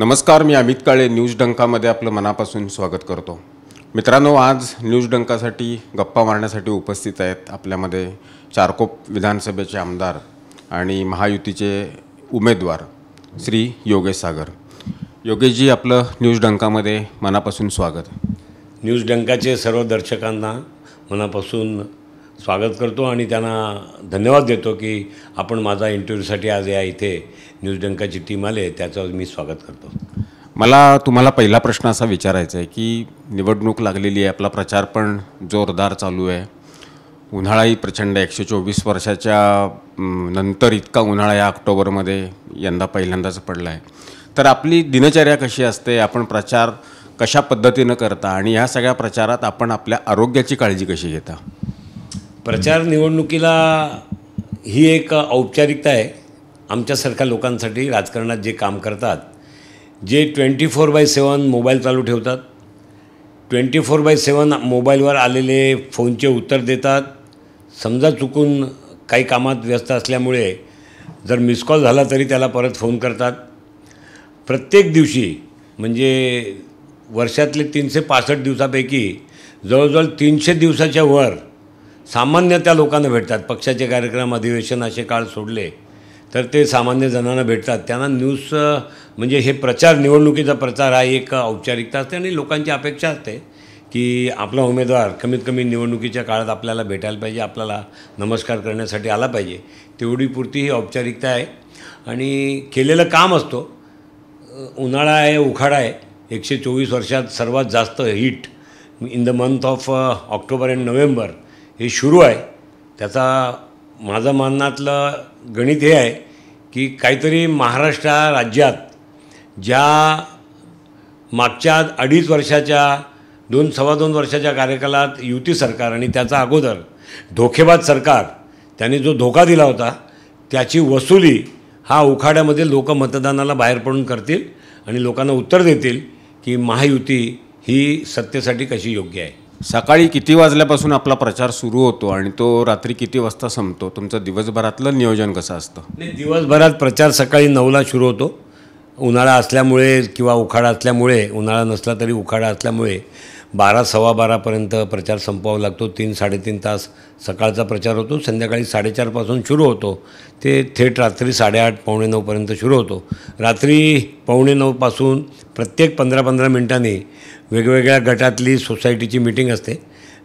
नमस्कार मी अमित काळे न्यूज डंकामध्ये आपलं मनापासून स्वागत करतो मित्रांनो आज न्यूज डंकासाठी गप्पा मारण्यासाठी उपस्थित आहेत आपल्यामध्ये चारकोप विधानसभेचे आमदार आणि महायुतीचे उमेदवार श्री योगेश सागर योगेशजी आपलं न्यूज डंकामध्ये मनापासून स्वागत न्यूज डंकाचे सर्व दर्शकांना मनापासून स्वागत करतो आणि त्यांना धन्यवाद देतो की आपण माझा इंटरव्ह्यूसाठी आज या इथे न्यूज डंकाची टीम आले त्याचं मी स्वागत करतो मला तुम्हाला पहिला प्रश्न असा विचारायचा आहे की निवडणूक लागलेली आहे आपला प्रचार पण जोरदार चालू आहे उन्हाळाही प्रचंड एकशे चोवीस वर्षाच्या नंतर इतका उन्हाळा या ऑक्टोबरमध्ये यंदा पहिल्यांदाच पडला आहे तर आपली दिनचर्या कशी असते आपण प्रचार कशा पद्धतीनं करता आणि ह्या सगळ्या प्रचारात आपण आपल्या आरोग्याची काळजी कशी घेता प्रचार निवडणुकीला ही एक औपचारिकता आहे आमच्यासारख्या लोकांसाठी राजकारणात जे काम करतात जे twenty four by seven mobile चालू ठेवतात ट्वेंटी फोर बाय सेवन मोबाईलवर आलेले फोनचे उत्तर देतात समजा चुकून काही कामात व्यस्त असल्यामुळे जर मिस कॉल झाला तरी त्याला परत फोन करतात प्रत्येक दिवशी म्हणजे वर्षातले तीनशे पासष्ट दिवसापैकी जवळजवळ तीनशे दिवसाच्या वर सामान्य त्या लोकांना भेटतात पक्षाचे कार्यक्रम अधिवेशन असे काळ सोडले तर ते सामान्य जणांना भेटतात त्यांना न्यूज म्हणजे हे प्रचार निवडणुकीचा प्रचार हा एक औपचारिकता असते आणि लोकांची अपेक्षा असते की आपला उमेदवार कमीत कमी निवडणुकीच्या काळात आपल्याला भेटायला पाहिजे आपल्याला नमस्कार करण्यासाठी आला पाहिजे तेवढी पुरती ही औपचारिकता आहे आणि केलेलं काम असतो उन्हाळा आहे उखाडा आहे एकशे चोवीस वर्षात सर्वात जास्त heat in the month of October and November हे सुरू आहे त्याचा माझं माननातलं गणित हे आहे की काहीतरी महाराष्ट्र राज्यात ज्या मागच्या अडीच वर्षाच्या दोन सव्वा दोन वर्षाच्या कार्यकालात युती सरकार आणि त्याचा अगोदर धोखेबाज सरकार त्यांनी जो धोका दिला होता त्याची वसुली हा उखाड्यामध्ये लोक मतदानाला बाहेर पडून करतील आणि लोकांना उत्तर देतील की महायुती ही सत्तेसाठी कशी योग्य आहे सकाळी किती वाजल्यापासून आपला प्रचार सुरू होतो आणि तो रात्री किती वाजता संपतो तुमचं दिवसभरातलं नियोजन कसं असतं नाही दिवसभरात प्रचार सकाळी नऊला सुरू होतो उन्हाळा असल्यामुळे किंवा उखाडा असल्यामुळे उन्हाळा नसला तरी उखाडा असल्यामुळे बारा सव्वा बारापर्यंत प्रचार संपवावा लागतो तीन साडेतीन तास सकाळचा प्रचार होतो संध्याकाळी साडेचारपासून सुरू होतो ते थेट रात्री साडेआठ पावणे नऊपर्यंत सुरू होतो रात्री पावणे नऊपासून प्रत्येक पंधरा पंधरा मिनिटांनी वेगवेगळ्या गटातली सोसायटीची मिटिंग असते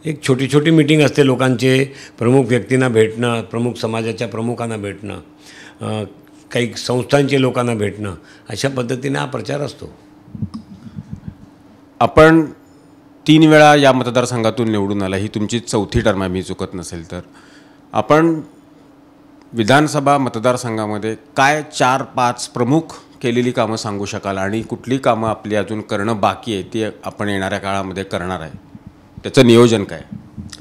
एक छोटी छोटी मिटिंग असते लोकांचे प्रमुख व्यक्तींना भेटणं प्रमुख समाजाच्या प्रमुखांना भेटणं काही संस्थांचे लोकांना भेटणं अशा पद्धतीने हा प्रचार असतो आपण तीन वेळा या मतदारसंघातून निवडून आला ही तुमची चौथी टर्म आहे मी चुकत नसेल तर आपण विधानसभा मतदारसंघामध्ये काय चार पाच प्रमुख केलेली कामं सांगू शकाल आणि कुठली कामं आपली अजून करणं बाकी आहे ती आपण येणाऱ्या काळामध्ये करणार आहे त्याचं नियोजन काय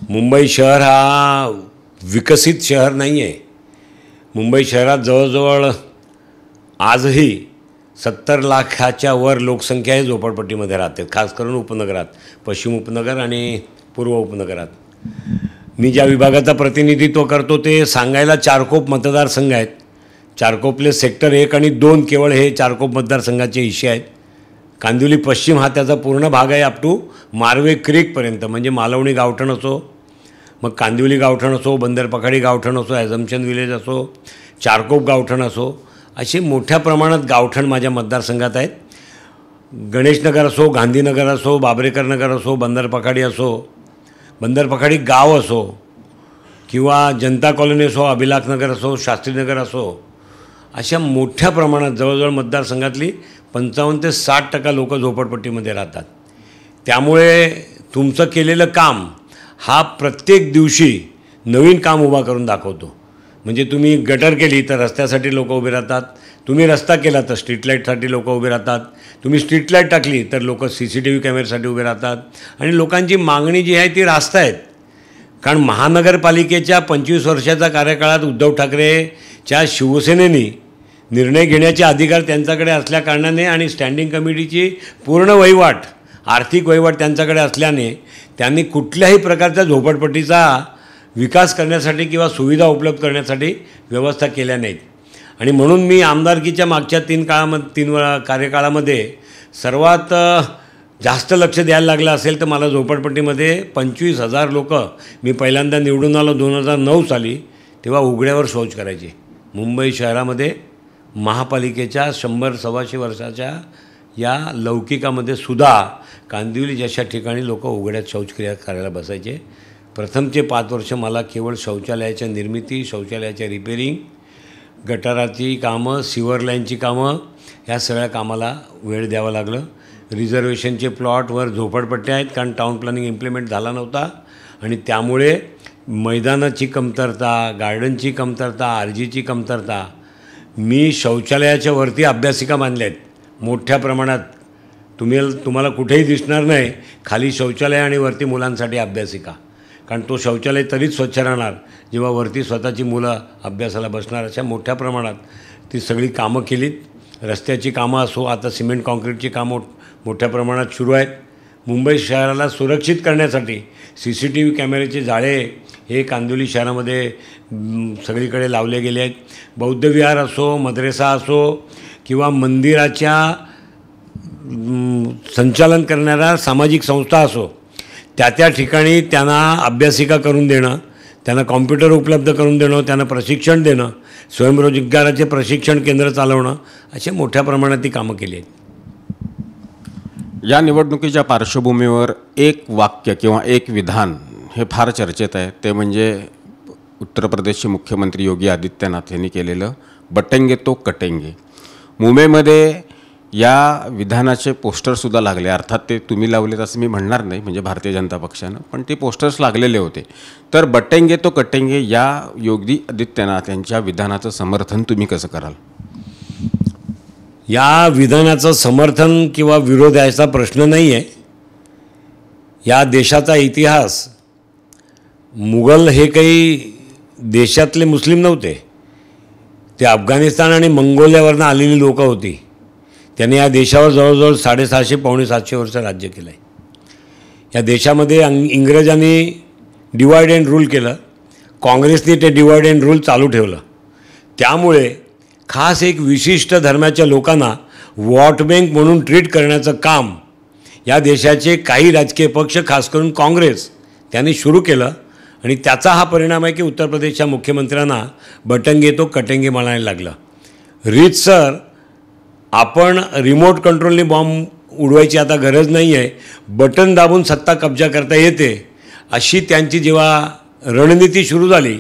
मुंबई शहर हा विकसित शहर नाही आहे मुंबई शहरात जवळजवळ आजही सत्तर लाखाच्या वर लोकसंख्या हे झोपडपट्टीमध्ये राहते खास करून उपनगरात पश्चिम उपनगर आणि पूर्व उपनगरात मी ज्या विभागाचा प्रतिनिधित्व करतो ते सांगायला चारकोप मतदारसंघ आहेत चारकोपले सेक्टर एक आणि दोन केवळ हे चारकोप मतदारसंघाचे इशे आहेत कांदिवली पश्चिम हा त्याचा पूर्ण भाग आहे अप टू मार्वे क्रिकपर्यंत म्हणजे मालवणी गावठण असो मग कांदिवली गावठण असो बंदरपखाडी गावठण असो ॲझमशन विलेज असो चारकोप गावठण असो असे मोठ्या प्रमाणात गावठण माझ्या मतदारसंघात आहेत गणेशनगर असो गांधीनगर असो बाबरेकर नगर असो बंदरपखाडी असो बंदरपखाडी गाव असो किंवा जनता कॉलनी असो अभिलाखनगर असो शास्त्रीनगर असो अशा मोठ्या प्रमाणात जवळजवळ मतदारसंघातली पंचावन्न ते साठ टक्का लोकं झोपडपट्टीमध्ये राहतात त्यामुळे तुमचं केलेलं काम हा प्रत्येक दिवशी नवीन काम उभा करून दाखवतो म्हणजे तुम्ही गटर केली तर रस्त्यासाठी लोकं उभे राहतात तुम्ही रस्ता केला तर स्ट्रीट लाईटसाठी लोक उभे राहतात तुम्ही स्ट्रीट लाईट टाकली तर लोक सी सी टी व्ही कॅमेऱ्यासाठी उभे राहतात आणि लोकांची मागणी जी आहे ती रास्त आहेत कारण महानगरपालिकेच्या पंचवीस वर्षाच्या कार्यकाळात उद्धव ठाकरेच्या शिवसेनेने निर्णय घेण्याचे अधिकार त्यांच्याकडे असल्याकारणाने आणि स्टँडिंग कमिटीची पूर्ण वहिवाट आर्थिक वहिवाट त्यांच्याकडे असल्याने त्यांनी कुठल्याही प्रकारच्या झोपडपट्टीचा विकास करण्यासाठी किंवा सुविधा उपलब्ध करण्यासाठी व्यवस्था केल्या नाहीत आणि म्हणून मी आमदारकीच्या मागच्या तीन काळामध्ये तीन कार्यकाळामध्ये सर्वात जास्त लक्ष द्यायला लागलं असेल तर मला झोपडपट्टीमध्ये पंचवीस हजार लोकं मी पहिल्यांदा निवडून आलो दोन हजार नऊ साली तेव्हा उघड्यावर शौच करायचे मुंबई शहरामध्ये महापालिकेच्या शंभर सव्वाशे वर्षाच्या या लौकिकामध्ये सुद्धा कांदिवली जशा ठिकाणी लोक उघड्यात शौचक्रिया करायला बसायचे प्रथमचे पाच वर्ष मला केवळ शौचालयाच्या निर्मिती शौचालयाच्या रिपेरिंग गटाराची कामं सिवर लाईनची कामं ह्या सगळ्या कामाला वेळ द्यावा लागलं रिझर्वेशनचे प्लॉटवर झोपडपट्ट्या आहेत कारण टाउन प्लॅनिंग इम्प्लिमेंट झाला नव्हता आणि त्यामुळे मैदानाची कमतरता गार्डनची कमतरता आरजीची कमतरता मी शौचालयाच्या वरती अभ्यासिका बांधल्या आहेत मोठ्या प्रमाणात तुम्ही तुम्हाला कुठेही दिसणार नाही खाली शौचालय आणि वरती मुलांसाठी अभ्यासिका कारण तो शौचालय तरीच स्वच्छ राहणार जेव्हा वरती स्वतःची मुलं अभ्यासाला बसणार अशा मोठ्या प्रमाणात ती सगळी कामं केलीत रस्त्याची कामं असो आता सिमेंट काँक्रीटची कामं मोठ्या प्रमाणात सुरू आहेत मुंबई शहराला सुरक्षित करण्यासाठी सी सी टी व्ही कॅमेऱ्याचे जाळे हे कांदोली शहरामध्ये सगळीकडे लावले गेले आहेत बौद्ध विहार असो मद्रेसा असो किंवा मंदिराच्या संचालन करणाऱ्या सामाजिक संस्था असो त्या त्या ठिकाणी त्यांना अभ्यासिका करून देणं त्यांना कॉम्प्युटर उपलब्ध करून देणं त्यांना प्रशिक्षण देणं स्वयंरोजगाराचे प्रशिक्षण केंद्र चालवणं असे मोठ्या प्रमाणात ती कामं केली आहेत या निवडणुकीच्या पार्श्वभूमीवर एक वाक्य किंवा एक विधान हे फार चर्चेत आहे ते म्हणजे उत्तर प्रदेशचे मुख्यमंत्री योगी आदित्यनाथ यांनी केलेलं बटेंगे तो कटेंगे मुंबईमध्ये या विधानाचे पोस्टरसुद्धा लागले अर्थात ते तुम्ही लावलेत असं मी म्हणणार नाही म्हणजे भारतीय जनता पक्षानं पण ते पोस्टर्स लागलेले होते तर बटेंगे तो कटेंगे या योगी आदित्यनाथ यांच्या विधानाचं समर्थन तुम्ही कसं कराल या विधानाचं समर्थन किंवा विरोध यायचा प्रश्न नाही आहे या देशाचा इतिहास मुघल हे काही देशातले मुस्लिम नव्हते ते अफगाणिस्तान आणि मंगोलियावरनं आलेली लोकं होती त्यांनी या देशावर जवळजवळ साडेसहाशे पावणे सातशे वर्ष राज्य केलं आहे या देशामध्ये अंग इंग्रजांनी डिवाईड अँड रूल केलं काँग्रेसने ते डिवाईड अँड रूल चालू ठेवलं त्यामुळे खास एक विशिष्ट धर्माच्या लोकांना वॉट बँक म्हणून ट्रीट करण्याचं काम या देशाचे काही राजकीय पक्ष खास करून काँग्रेस त्यांनी सुरू केलं आणि त्याचा हा परिणाम आहे की उत्तर प्रदेशच्या मुख्यमंत्र्यांना बटंगे तो कटंगे म्हणायला लागलं रीतसर आपण रिमोट कंट्रोलने बॉम्ब उडवायची आता गरज नाही आहे बटन दाबून सत्ता कब्जा करता येते अशी त्यांची जेव्हा रणनीती सुरू झाली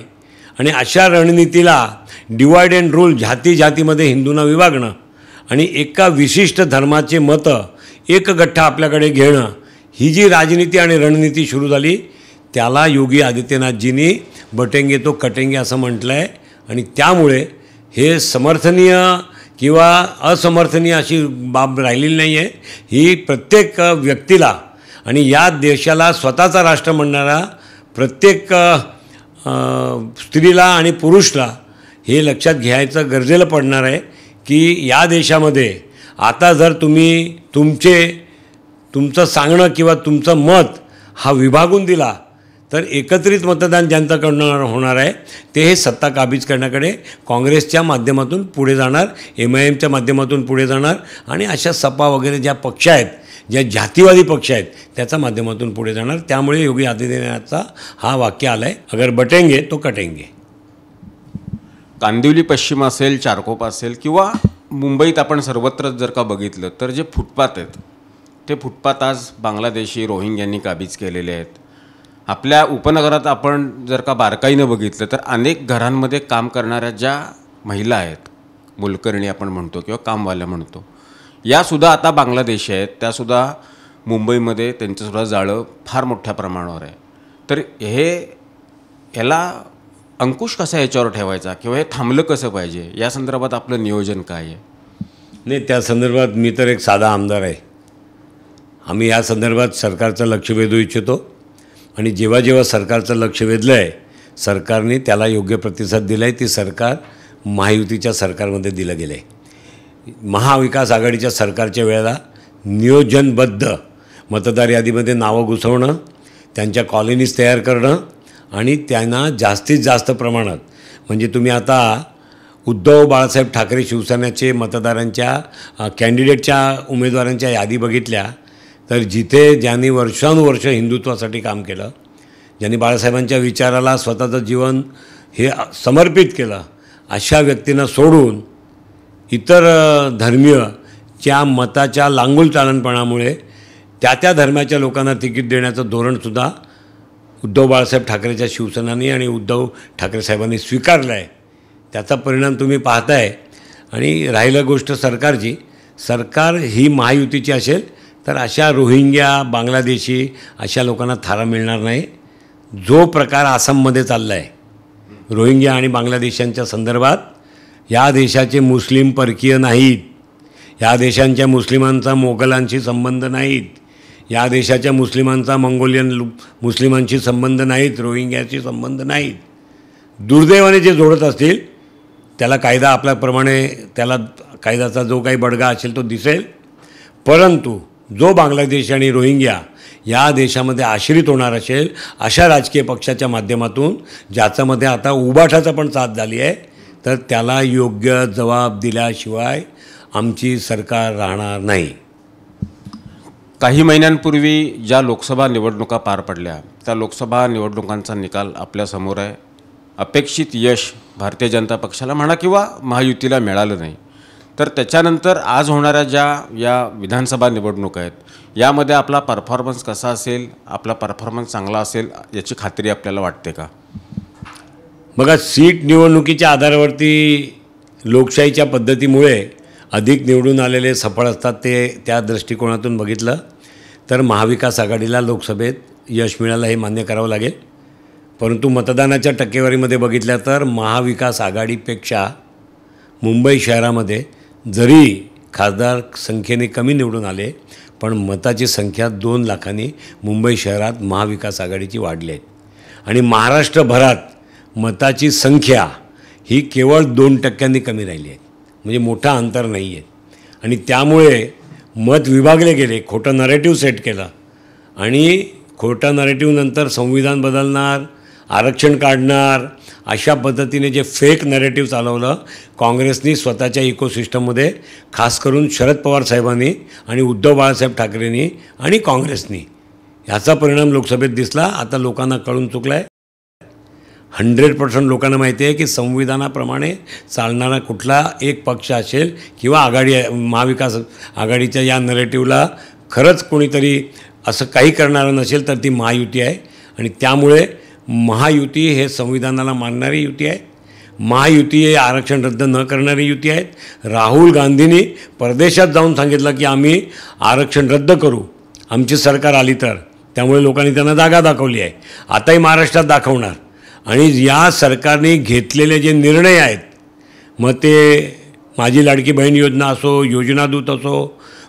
आणि अशा रणनीतीला डिवाईड अँड रूल जाती जातीमध्ये हिंदूंना विभागणं आणि एका विशिष्ट धर्माचे मतं एक आपल्याकडे घेणं ही जी राजनीती आणि रणनीती सुरू झाली त्याला योगी आदित्यनाथजींनी बटेंगे तो कटेंगे असं म्हटलं आहे आणि त्यामुळे हे समर्थनीय किंवा असमर्थनीय अशी बाब राहिलेली नाही आहे ही प्रत्येक व्यक्तीला आणि या देशाला स्वतःचा राष्ट्र म्हणणारा प्रत्येक स्त्रीला आणि पुरुषला हे लक्षात घ्यायचं गरजेलं पडणार आहे की या देशामध्ये आता जर तुम्ही तुमचे तुमचं सांगणं किंवा तुमचं मत हा विभागून दिला तर एकत्रित मतदान करणार होणार आहे ते हे सत्ता काबीज करण्याकडे काँग्रेसच्या माध्यमातून पुढे जाणार एम आय एमच्या माध्यमातून पुढे जाणार आणि अशा सपा वगैरे ज्या पक्ष आहेत ज्या जातीवादी पक्ष आहेत त्याच्या माध्यमातून पुढे जाणार त्यामुळे योगी आदित्यनाथचा हा वाक्य आला आहे अगर बटेंगे तो कटेंगे कांदिवली पश्चिम असेल चारकोप असेल किंवा मुंबईत आपण सर्वत्र जर का बघितलं तर जे फुटपाथ आहेत ते फुटपाथ आज बांगलादेशी रोहिंग्यांनी काबीज केलेले आहेत आपल्या उपनगरात आपण जर का बारकाईनं बघितलं तर अनेक घरांमध्ये काम करणाऱ्या ज्या महिला आहेत मुलकर्णी आपण म्हणतो किंवा कामवाल्या म्हणतो यासुद्धा आता बांगलादेशी आहेत त्यासुद्धा मुंबईमध्ये त्यांचंसुद्धा जाळं फार मोठ्या प्रमाणावर आहे तर हे याला अंकुश कसा याच्यावर ठेवायचा किंवा हे थांबलं कसं पाहिजे या संदर्भात आपलं नियोजन काय आहे नाही त्या संदर्भात मी तर एक साधा आमदार आहे आम्ही या संदर्भात सरकारचं लक्ष वेधू इच्छितो आणि जेव्हा जेव्हा सरकारचं लक्ष वेधलं आहे सरकारने त्याला योग्य प्रतिसाद दिला आहे ती सरकार महायुतीच्या सरकारमध्ये दिलं गेलं आहे महाविकास आघाडीच्या सरकारच्या वेळेला नियोजनबद्ध मतदार यादीमध्ये नावं घुसवणं त्यांच्या कॉलनीज तयार करणं आणि त्यांना जास्तीत जास्त प्रमाणात म्हणजे तुम्ही आता उद्धव बाळासाहेब ठाकरे शिवसेनेचे मतदारांच्या कॅन्डिडेटच्या उमेदवारांच्या यादी बघितल्या तर जिथे ज्यांनी वर्षानुवर्ष हिंदुत्वासाठी काम केलं ज्यांनी बाळासाहेबांच्या विचाराला स्वतःचं जीवन हे समर्पित केलं अशा व्यक्तींना सोडून इतर धर्मीय च्या मताच्या चालणपणामुळे त्या त्या धर्माच्या लोकांना तिकीट देण्याचं धोरणसुद्धा उद्धव बाळासाहेब ठाकरेच्या शिवसेनाने आणि उद्धव ठाकरे साहेबांनी स्वीकारलं आहे त्याचा परिणाम तुम्ही पाहताय आणि राहिलं गोष्ट सरकारची सरकार ही महायुतीची असेल तर अशा रोहिंग्या बांगलादेशी अशा लोकांना थारा मिळणार नाही जो प्रकार आसाममध्ये चालला आहे रोहिंग्या आणि बांगलादेशांच्या संदर्भात या देशाचे मुस्लिम परकीय नाहीत या देशांच्या मुस्लिमांचा मोगलांशी संबंध नाहीत या देशाच्या मुस्लिमांचा मंगोलियन मुस्लिमांशी संबंध नाहीत रोहिंग्याशी संबंध नाहीत दुर्दैवाने जे जोडत असतील त्याला कायदा आपल्याप्रमाणे त्याला कायद्याचा जो काही बडगा असेल तो दिसेल परंतु जो बांगलादेश आणि रोहिंग्या या देशामध्ये आश्रित होणार असेल अशा राजकीय पक्षाच्या माध्यमातून ज्याच्यामध्ये आता उबाठाचा पण साथ झाली आहे तर त्याला योग्य जबाब दिल्याशिवाय आमची सरकार राहणार नाही काही महिन्यांपूर्वी ज्या लोकसभा निवडणुका पार पडल्या त्या लोकसभा निवडणुकांचा निकाल आपल्यासमोर आहे अपेक्षित यश भारतीय जनता पक्षाला म्हणा किंवा महायुतीला मिळालं नाही तर त्याच्यानंतर आज होणाऱ्या ज्या या विधानसभा निवडणूक आहेत यामध्ये आपला परफॉर्मन्स कसा असेल आपला परफॉर्मन्स चांगला असेल याची खात्री आपल्याला वाटते का बघा सीट निवडणुकीच्या आधारावरती लोकशाहीच्या पद्धतीमुळे अधिक निवडून आलेले सफळ असतात ते त्या दृष्टिकोनातून बघितलं तर महाविकास आघाडीला लोकसभेत यश मिळायला हे मान्य करावं लागेल परंतु मतदानाच्या टक्केवारीमध्ये बघितल्या तर महाविकास आघाडीपेक्षा मुंबई शहरामध्ये जरी खासदार संख्येने कमी निवडून आले पण मताची संख्या दोन लाखांनी मुंबई शहरात महाविकास आघाडीची वाढली आहे आणि महाराष्ट्रभरात मताची संख्या ही केवळ दोन टक्क्यांनी कमी राहिली आहे म्हणजे मोठा अंतर नाही आहे आणि त्यामुळे मत विभागले गेले खोटं नरेटिव्ह सेट केला आणि खोटा नरेटिव्हनंतर संविधान बदलणार आरक्षण काढणार अशा पद्धतीने जे फेक नरेटिव्ह चालवलं काँग्रेसनी स्वतःच्या इकोसिस्टममध्ये खास करून शरद पवार साहेबांनी आणि उद्धव बाळासाहेब ठाकरेंनी आणि काँग्रेसनी ह्याचा परिणाम लोकसभेत दिसला आता लोकांना कळून चुकला आहे हंड्रेड पर्सेंट लोकांना माहिती आहे की संविधानाप्रमाणे चालणारा कुठला एक पक्ष असेल किंवा आघाडी महाविकास आघाडीच्या या नरेटिव्हला खरंच कोणीतरी असं काही करणारं नसेल तर ती महायुती आहे आणि त्यामुळे महायुती हे संविधानाला मानणारी युती आहे महायुती हे आरक्षण रद्द न करणारी युती आहेत राहुल गांधींनी परदेशात जाऊन सांगितलं की आम्ही आरक्षण रद्द करू आमची सरकार आली तर त्यामुळे लोकांनी त्यांना जागा दाखवली आहे आताही महाराष्ट्रात दाखवणार आणि या सरकारने घेतलेले जे निर्णय आहेत मग ते माझी लाडकी बहीण योजना असो योजनादूत असो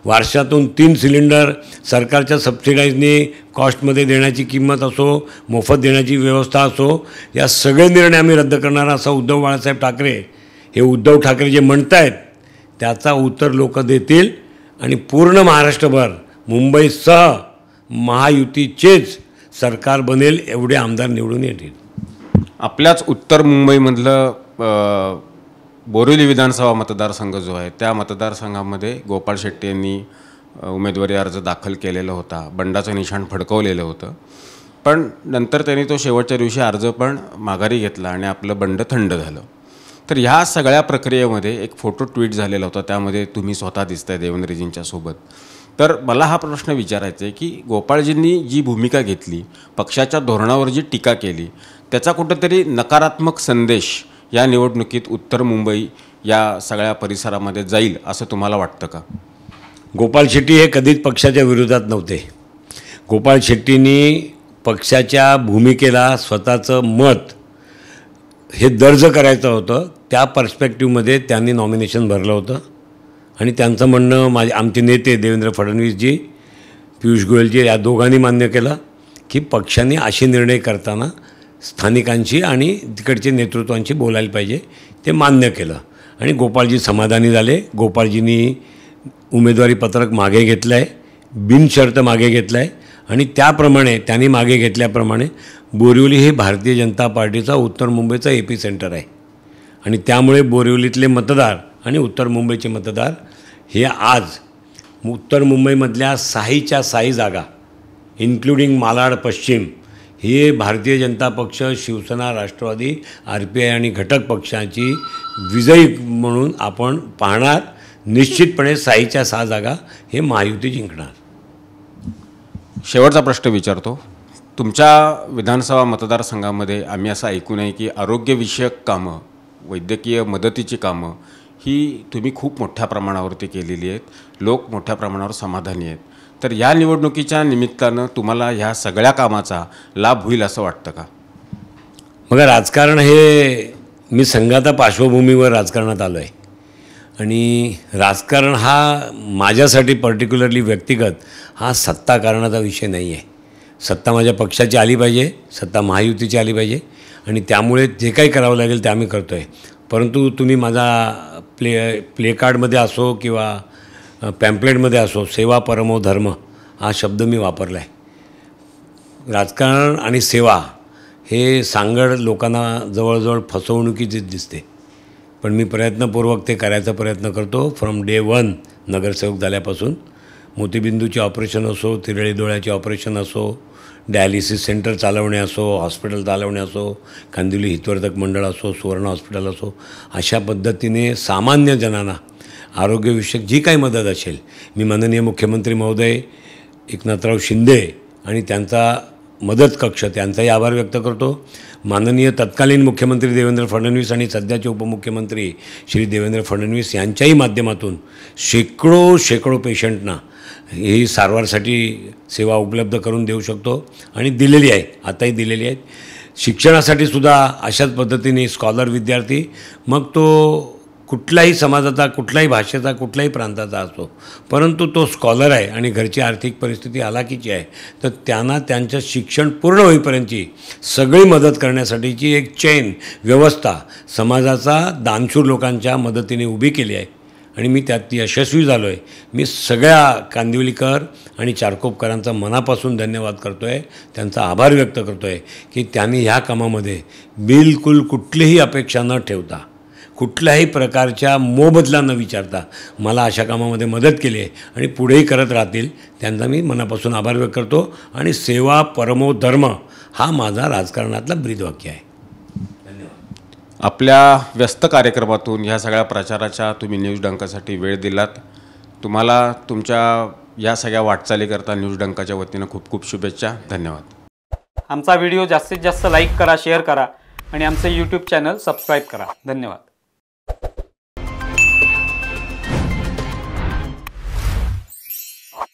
वर्षातून तीन सिलेंडर सरकारच्या सबसिडाईजने कॉस्टमध्ये देण्याची किंमत असो मोफत देण्याची व्यवस्था असो या सगळे निर्णय आम्ही रद्द करणार असा उद्धव बाळासाहेब ठाकरे हे उद्धव ठाकरे जे म्हणत आहेत त्याचा उत्तर लोक देतील आणि पूर्ण महाराष्ट्रभर मुंबईसह महायुतीचेच सरकार बनेल एवढे आमदार निवडून येतील आपल्याच उत्तर मुंबईमधलं बोरिवली विधानसभा मतदारसंघ जो आहे त्या मतदारसंघामध्ये गोपाळ शेट्टी यांनी उमेदवारी अर्ज दाखल केलेला होता बंडाचं निशाण फडकवलेलं होतं पण नंतर त्यांनी तो शेवटच्या दिवशी अर्ज पण माघारी घेतला आणि आपलं बंड थंड झालं तर ह्या सगळ्या प्रक्रियेमध्ये एक फोटो ट्विट झालेला होता त्यामध्ये तुम्ही स्वतः दिसताय देवेंद्रजींच्या सोबत तर मला हा प्रश्न विचारायचा आहे की गोपाळजींनी जी भूमिका घेतली पक्षाच्या धोरणावर जी टीका केली त्याचा कुठंतरी नकारात्मक संदेश या निवडणुकीत उत्तर मुंबई या सगळ्या परिसरामध्ये जाईल असं तुम्हाला वाटतं का गोपाळ शेट्टी हे कधीच पक्षाच्या विरोधात नव्हते गोपाळ शेट्टींनी पक्षाच्या भूमिकेला स्वतःचं मत हे दर्ज करायचं होतं त्या पर्स्पेक्टिव्हमध्ये त्यांनी नॉमिनेशन भरलं होतं आणि त्यांचं म्हणणं माझे आमचे नेते देवेंद्र फडणवीसजी पियुष गोयलजी या दोघांनी मान्य केलं की पक्षाने असे निर्णय करताना स्थानिकांशी आणि तिकडचे नेतृत्वांशी बोलायला पाहिजे ते मान्य केलं आणि गोपाळजी समाधानी झाले गोपाळजींनी उमेदवारी पत्रक मागे घेतलं आहे बिनशर्त मागे घेतलं आहे आणि त्याप्रमाणे त्यांनी मागे घेतल्याप्रमाणे बोरिवली हे भारतीय जनता पार्टीचा उत्तर मुंबईचा एपी सेंटर आहे आणि त्यामुळे बोरिवलीतले मतदार आणि उत्तर मुंबईचे मतदार हे आज उत्तर मुंबईमधल्या साहीच्या साई जागा इन्क्लुडिंग मालाड पश्चिम हे Bharatiya Janata Paksha Shiv Sena Rashtrawadi R P I आणि घटक पक्षांची विजयी म्हणून आपण पाहणार निश्चितपणे साईच्या सहा जागा हे महायुती जिंकणार शेवटचा प्रश्न विचारतो तुमच्या विधानसभा मतदारसंघामध्ये आम्ही असं ऐकून आहे की आरोग्यविषयक कामं वैद्यकीय मदतीची कामं ही तुम्ही खूप मोठ्या प्रमाणावरती केलेली आहेत लोक मोठ्या प्रमाणावर समाधानी आहेत तर या निवडणुकीच्या निमित्तानं तुम्हाला ह्या सगळ्या कामाचा लाभ होईल असं वाटतं का मग राजकारण हे मी संघाच्या पार्श्वभूमीवर राजकारणात आलो आहे आणि राजकारण हा माझ्यासाठी पर्टिक्युलरली व्यक्तिगत हा सत्ता कारणाचा विषय नाही आहे सत्ता माझ्या पक्षाची आली पाहिजे सत्ता महायुतीची आली पाहिजे आणि त्यामुळे जे काही करावं लागेल ते आम्ही करतो आहे परंतु तुम्ही माझा प्ले प्लेकार्डमध्ये असो किंवा पॅम्पलेटमध्ये असो सेवा परमो धर्म हा शब्द मी वापरला आहे राजकारण आणि सेवा हे सांगड लोकांना जवळजवळ फसवणुकीचीच दिसते पण मी प्रयत्नपूर्वक ते करायचा प्रयत्न करतो फ्रॉम डे वन नगरसेवक झाल्यापासून मोतीबिंदूचे ऑपरेशन असो तिरळी डोळ्याचे ऑपरेशन असो डायलिसिस सेंटर चालवणे असो हॉस्पिटल चालवणे असो कांदिवली हितवर्धक मंडळ असो सुवर्ण हॉस्पिटल असो अशा पद्धतीने सामान्य जनांना आरोग्यविषयक जी काही मदत असेल मी माननीय मुख्यमंत्री महोदय एकनाथराव शिंदे आणि त्यांचा मदत कक्ष त्यांचाही आभार व्यक्त करतो माननीय तत्कालीन मुख्यमंत्री देवेंद्र फडणवीस आणि सध्याचे उपमुख्यमंत्री श्री देवेंद्र फडणवीस यांच्याही माध्यमातून शेकडो शेकडो पेशंटना ही सारवारसाठी सेवा उपलब्ध करून देऊ शकतो आणि दिलेली आहे आताही दिलेली आहेत शिक्षणासाठी सुद्धा अशाच पद्धतीने स्कॉलर विद्यार्थी मग तो कुठलाही समाजाचा कुठल्याही भाषेचा कुठल्याही प्रांताचा असो परंतु तो स्कॉलर आहे आणि घरची आर्थिक परिस्थिती आलाकीची आहे तर त्यांना त्यांचं शिक्षण पूर्ण होईपर्यंतची सगळी मदत करण्यासाठीची एक चैन व्यवस्था समाजाचा दानशूर लोकांच्या मदतीने उभी केली आहे आणि मी त्यात यशस्वी झालो आहे मी सगळ्या कांदिवलीकर आणि चारकोपकरांचा मनापासून धन्यवाद करतो आहे त्यांचा आभार व्यक्त करतो आहे की त्यांनी ह्या कामामध्ये बिलकुल कुठलीही अपेक्षा न ठेवता कुठल्याही प्रकारच्या मोबदला न विचारता मला अशा कामामध्ये मदत केली आहे आणि पुढेही करत राहतील त्यांचा मी मनापासून आभार व्यक्त करतो आणि सेवा परमो धर्म हा माझा राजकारणातला ब्रीदवाक्य आहे धन्यवाद आपल्या व्यस्त कार्यक्रमातून ह्या सगळ्या प्रचाराच्या तुम्ही न्यूज डंकासाठी वेळ दिलात तुम्हाला तुमच्या या सगळ्या वाटचालीकरता न्यूज डंकाच्या वतीनं खूप खूप शुभेच्छा धन्यवाद आमचा व्हिडिओ जास्तीत जास्त लाईक करा शेअर करा आणि आमचं यूट्यूब चॅनल सबस्क्राईब करा धन्यवाद